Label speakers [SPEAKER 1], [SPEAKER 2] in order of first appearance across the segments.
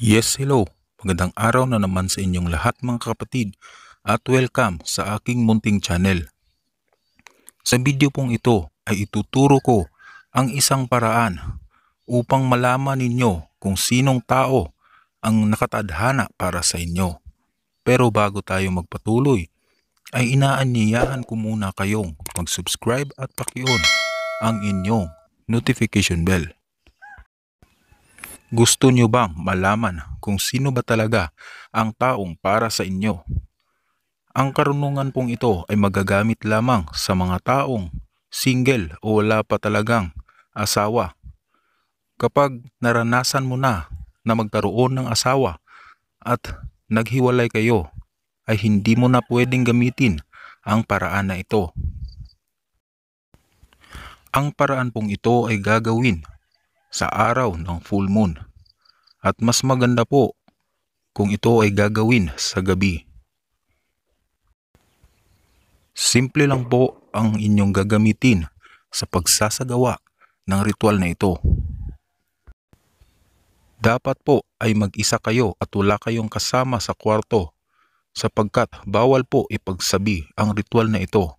[SPEAKER 1] Yes, hello. Magandang araw na naman sa inyong lahat mga kapatid at welcome sa aking munting channel. Sa video pong ito ay ituturo ko ang isang paraan upang malaman ninyo kung sinong tao ang nakatadhana para sa inyo. Pero bago tayo magpatuloy, ay inaanyayahan ko muna kayong mag-subscribe at pakion ang inyong notification bell gusto niyo bang malaman kung sino ba talaga ang taong para sa inyo? Ang karunungan pong ito ay magagamit lamang sa mga taong single o wala pa talagang asawa. Kapag naranasan mo na na magkaroon ng asawa at naghiwalay kayo, ay hindi mo na pwedeng gamitin ang paraan na ito. Ang paraan pong ito ay gagawin sa araw ng full moon. At mas maganda po kung ito ay gagawin sa gabi. Simple lang po ang inyong gagamitin sa pagsasagawa ng ritual na ito. Dapat po ay mag-isa kayo at wala kayong kasama sa kwarto sapagkat bawal po ipagsabi ang ritual na ito.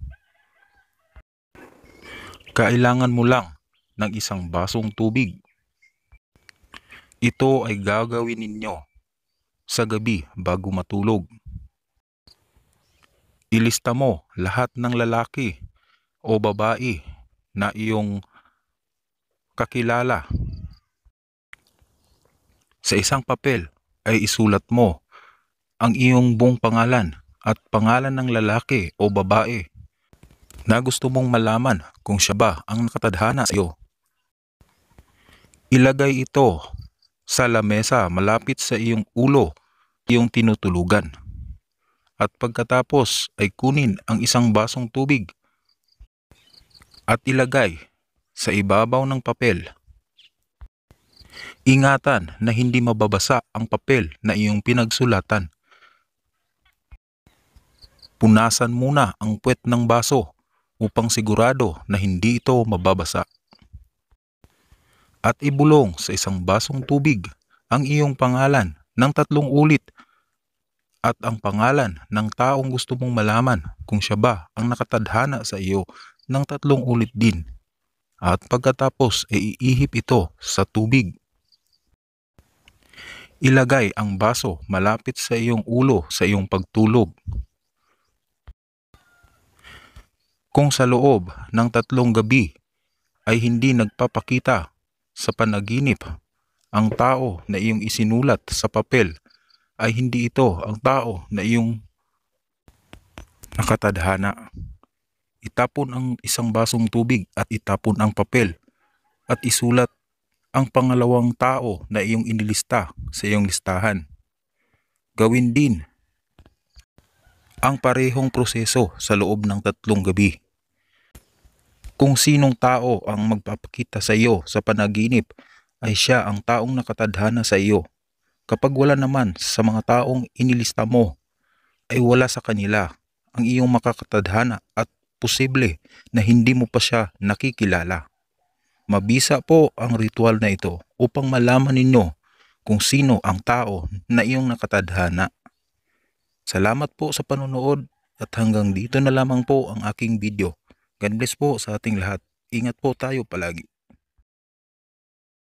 [SPEAKER 1] Kailangan mo lang ng isang basong tubig ito ay gagawin ninyo sa gabi bago matulog. Ilista mo lahat ng lalaki o babae na iyong kakilala. Sa isang papel ay isulat mo ang iyong buong pangalan at pangalan ng lalaki o babae na gusto mong malaman kung siya ba ang nakatadhana sa iyo. Ilagay ito sa lamesa malapit sa iyong ulo, iyong tinutulugan. At pagkatapos ay kunin ang isang basong tubig at ilagay sa ibabaw ng papel. Ingatan na hindi mababasa ang papel na iyong pinagsulatan. Punasan muna ang puwet ng baso upang sigurado na hindi ito mababasa at ibulong sa isang basong tubig ang iyong pangalan ng tatlong ulit at ang pangalan ng taong gusto mong malaman kung siya ba ang nakatadhana sa iyo ng tatlong ulit din. At pagkatapos ay e iihip ito sa tubig. Ilagay ang baso malapit sa iyong ulo sa iyong pagtulog. Kung sa loob ng tatlong gabi ay hindi nagpapakita sa panaginip. Ang tao na iyong isinulat sa papel ay hindi ito ang tao na iyong nakatadhana. Itapon ang isang basong tubig at itapon ang papel at isulat ang pangalawang tao na iyong inilista sa iyong listahan. Gawin din ang parehong proseso sa loob ng tatlong gabi. Kung sinong tao ang magpapakita sa iyo sa panaginip ay siya ang taong nakatadhana sa iyo. Kapag wala naman sa mga taong inilista mo ay wala sa kanila ang iyong makakatadhana at posible na hindi mo pa siya nakikilala. Mabisa po ang ritual na ito upang malaman ninyo kung sino ang tao na iyong nakatadhana. Salamat po sa panonood at hanggang dito na lamang po ang aking video. God bless po sa ating lahat. Ingat po tayo palagi.